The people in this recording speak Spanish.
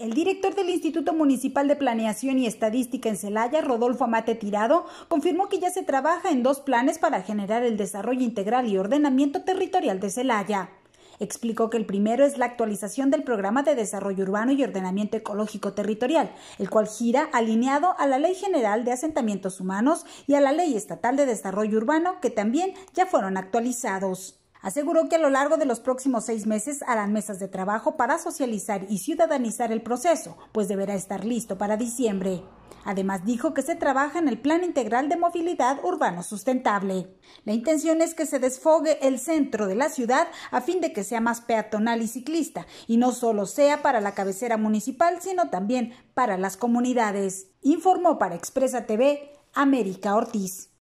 El director del Instituto Municipal de Planeación y Estadística en Celaya, Rodolfo Amate Tirado, confirmó que ya se trabaja en dos planes para generar el desarrollo integral y ordenamiento territorial de Celaya. Explicó que el primero es la actualización del Programa de Desarrollo Urbano y Ordenamiento Ecológico Territorial, el cual gira alineado a la Ley General de Asentamientos Humanos y a la Ley Estatal de Desarrollo Urbano, que también ya fueron actualizados. Aseguró que a lo largo de los próximos seis meses harán mesas de trabajo para socializar y ciudadanizar el proceso, pues deberá estar listo para diciembre. Además dijo que se trabaja en el Plan Integral de Movilidad Urbano Sustentable. La intención es que se desfogue el centro de la ciudad a fin de que sea más peatonal y ciclista, y no solo sea para la cabecera municipal, sino también para las comunidades, informó para Expresa TV América Ortiz.